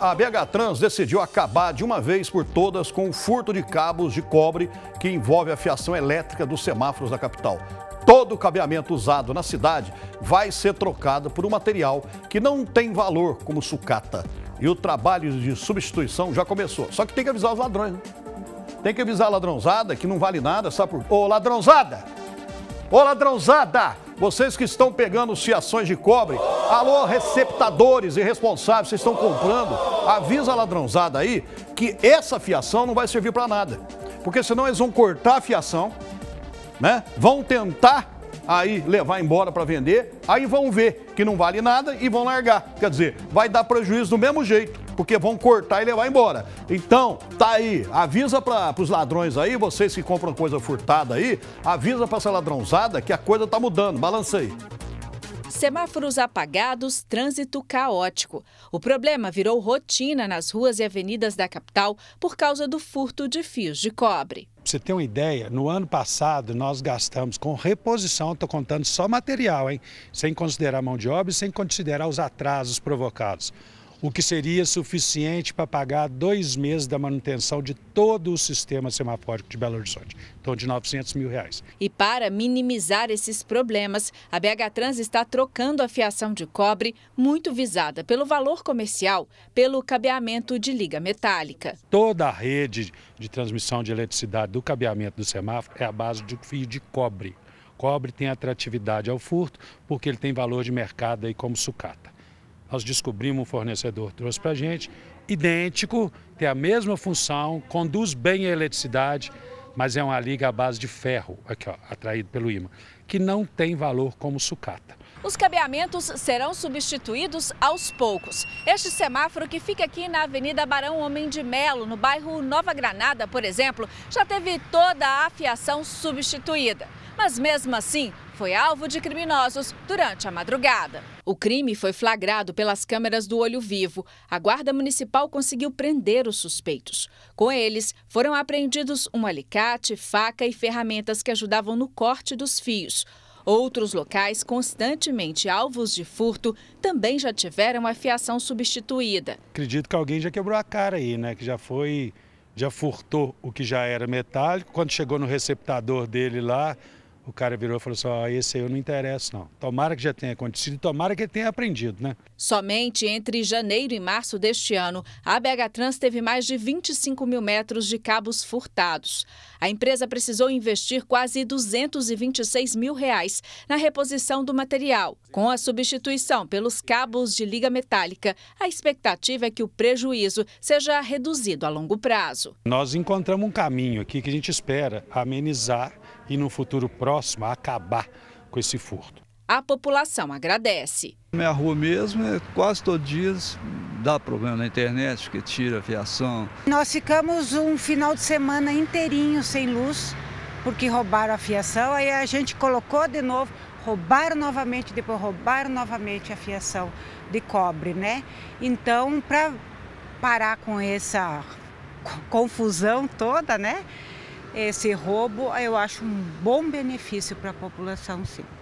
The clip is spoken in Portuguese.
A BH Trans decidiu acabar de uma vez por todas com o furto de cabos de cobre que envolve a fiação elétrica dos semáforos da capital. Todo o cabeamento usado na cidade vai ser trocado por um material que não tem valor, como sucata. E o trabalho de substituição já começou. Só que tem que avisar os ladrões. Né? Tem que avisar a ladrãozada que não vale nada, sabe por Ô ladrãozada! Ô ladrãozada! Vocês que estão pegando fiações de cobre, alô, receptadores e responsáveis, vocês estão comprando, avisa a ladrãozada aí que essa fiação não vai servir para nada. Porque senão eles vão cortar a fiação, né? Vão tentar aí levar embora para vender, aí vão ver que não vale nada e vão largar. Quer dizer, vai dar prejuízo do mesmo jeito porque vão cortar e levar embora. Então, tá aí, avisa para os ladrões aí, vocês que compram coisa furtada aí, avisa para essa ladrãozada que a coisa tá mudando. Balança aí. Semáforos apagados, trânsito caótico. O problema virou rotina nas ruas e avenidas da capital por causa do furto de fios de cobre. Pra você ter uma ideia, no ano passado nós gastamos com reposição, estou contando só material, hein? Sem considerar mão de obra e sem considerar os atrasos provocados o que seria suficiente para pagar dois meses da manutenção de todo o sistema semafórico de Belo Horizonte, então de 900 mil reais. E para minimizar esses problemas, a BH Trans está trocando a fiação de cobre, muito visada pelo valor comercial, pelo cabeamento de liga metálica. Toda a rede de transmissão de eletricidade do cabeamento do semáforo é a base de fio de cobre. Cobre tem atratividade ao furto porque ele tem valor de mercado aí como sucata. Nós descobrimos um fornecedor, trouxe para a gente, idêntico, tem a mesma função, conduz bem a eletricidade, mas é uma liga à base de ferro, aqui ó, atraído pelo ímã, que não tem valor como sucata. Os cabeamentos serão substituídos aos poucos. Este semáforo que fica aqui na Avenida Barão Homem de Melo, no bairro Nova Granada, por exemplo, já teve toda a afiação substituída mas mesmo assim foi alvo de criminosos durante a madrugada. O crime foi flagrado pelas câmeras do Olho Vivo. A Guarda Municipal conseguiu prender os suspeitos. Com eles, foram apreendidos um alicate, faca e ferramentas que ajudavam no corte dos fios. Outros locais constantemente alvos de furto também já tiveram a fiação substituída. Acredito que alguém já quebrou a cara aí, né? Que já foi, já furtou o que já era metálico. Quando chegou no receptador dele lá, o cara virou e falou assim: oh, esse aí eu não interesso, não. Tomara que já tenha acontecido e tomara que ele tenha aprendido, né? Somente entre janeiro e março deste ano, a BH Trans teve mais de 25 mil metros de cabos furtados. A empresa precisou investir quase 226 mil reais na reposição do material. Com a substituição pelos cabos de liga metálica, a expectativa é que o prejuízo seja reduzido a longo prazo. Nós encontramos um caminho aqui que a gente espera amenizar e no futuro próximo acabar com esse furto. A população agradece. Minha rua mesmo, é quase todos os dias dá problema na internet, que tira a fiação. Nós ficamos um final de semana inteirinho sem luz, porque roubaram a fiação, aí a gente colocou de novo, roubaram novamente, depois roubaram novamente a fiação de cobre, né? Então, para parar com essa confusão toda, né? esse roubo, eu acho um bom benefício para a população, sim.